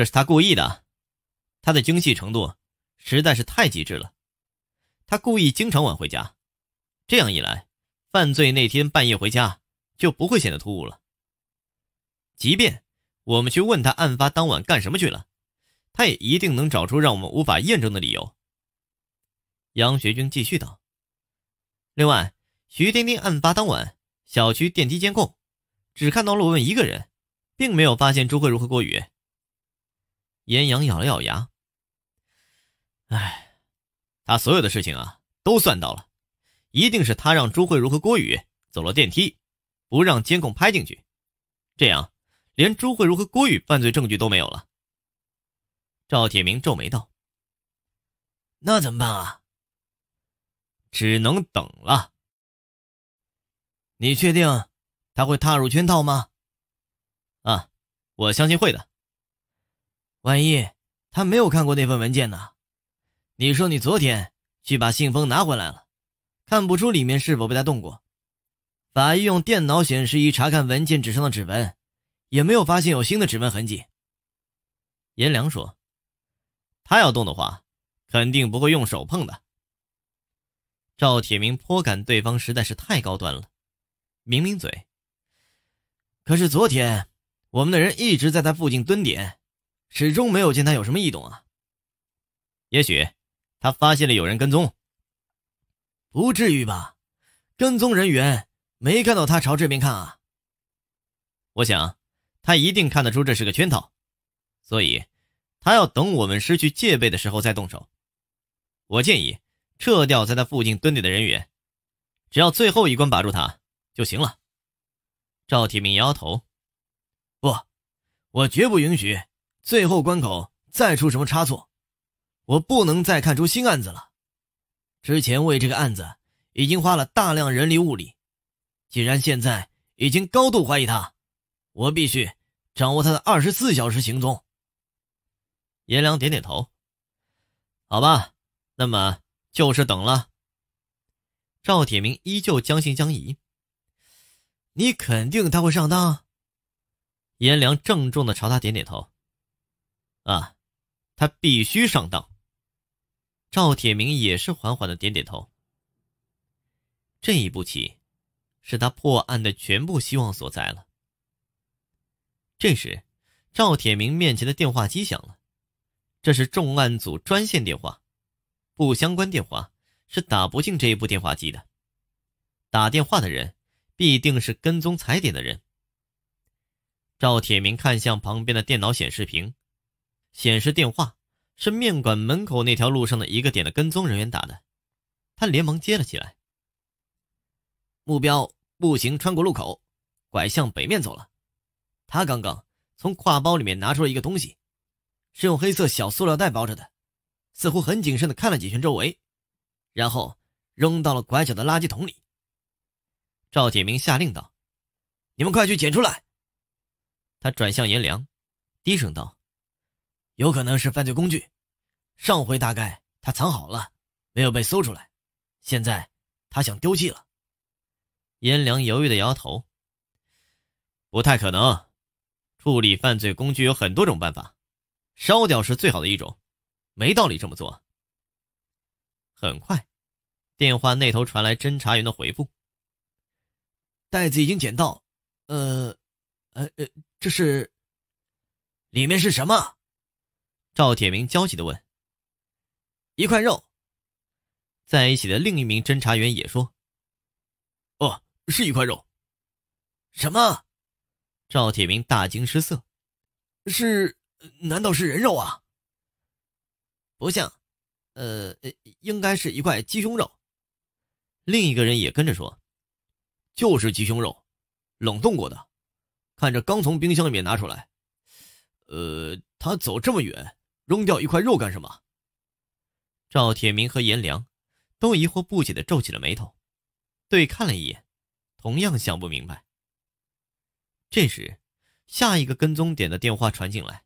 这是他故意的，他的精细程度实在是太极致了。他故意经常晚回家，这样一来，犯罪那天半夜回家就不会显得突兀了。即便我们去问他案发当晚干什么去了，他也一定能找出让我们无法验证的理由。杨学军继续道：“另外，徐丁丁案发当晚小区电梯监控，只看到陆文一个人，并没有发现朱慧如和郭宇。”严阳咬了咬牙：“哎，他所有的事情啊，都算到了，一定是他让朱慧茹和郭宇走了电梯，不让监控拍进去，这样连朱慧茹和郭宇犯罪证据都没有了。”赵铁明皱眉道：“那怎么办啊？只能等了。你确定他会踏入圈套吗？”“啊，我相信会的。”万一他没有看过那份文件呢？你说你昨天去把信封拿回来了，看不出里面是否被他动过。法医用电脑显示仪查看文件纸上的指纹，也没有发现有新的指纹痕迹。颜良说：“他要动的话，肯定不会用手碰的。”赵铁明颇感对方实在是太高端了，抿抿嘴。可是昨天，我们的人一直在他附近蹲点。始终没有见他有什么异动啊！也许他发现了有人跟踪，不至于吧？跟踪人员没看到他朝这边看啊！我想他一定看得出这是个圈套，所以他要等我们失去戒备的时候再动手。我建议撤掉在他附近蹲点的人员，只要最后一关把住他就行了。赵铁明摇摇头：“不，我绝不允许。”最后关口再出什么差错，我不能再看出新案子了。之前为这个案子已经花了大量人力物力，既然现在已经高度怀疑他，我必须掌握他的二十四小时行踪。颜良点点头，好吧，那么就是等了。赵铁明依旧将信将疑，你肯定他会上当？颜良郑重的朝他点点头。啊，他必须上当。赵铁明也是缓缓的点点头。这一步棋，是他破案的全部希望所在了。这时，赵铁明面前的电话机响了，这是重案组专线电话，不相关电话是打不进这一部电话机的。打电话的人，必定是跟踪踩点的人。赵铁明看向旁边的电脑显示屏。显示电话是面馆门口那条路上的一个点的跟踪人员打的，他连忙接了起来。目标步行穿过路口，拐向北面走了。他刚刚从挎包里面拿出了一个东西，是用黑色小塑料袋包着的，似乎很谨慎的看了几圈周围，然后扔到了拐角的垃圾桶里。赵铁明下令道：“你们快去捡出来。”他转向颜良，低声道。有可能是犯罪工具，上回大概他藏好了，没有被搜出来，现在他想丢弃了。阎良犹豫的摇头，不太可能。处理犯罪工具有很多种办法，烧掉是最好的一种，没道理这么做。很快，电话那头传来侦查员的回复：“袋子已经捡到，呃，呃呃，这是里面是什么？”赵铁明焦急的问：“一块肉。”在一起的另一名侦查员也说：“哦，是一块肉。”“什么？”赵铁明大惊失色，“是，难道是人肉啊？”“不像，呃，应该是一块鸡胸肉。”另一个人也跟着说：“就是鸡胸肉，冷冻过的，看着刚从冰箱里面拿出来。”“呃，他走这么远。”扔掉一块肉干什么？赵铁明和颜良都疑惑不解的皱起了眉头，对看了一眼，同样想不明白。这时，下一个跟踪点的电话传进来。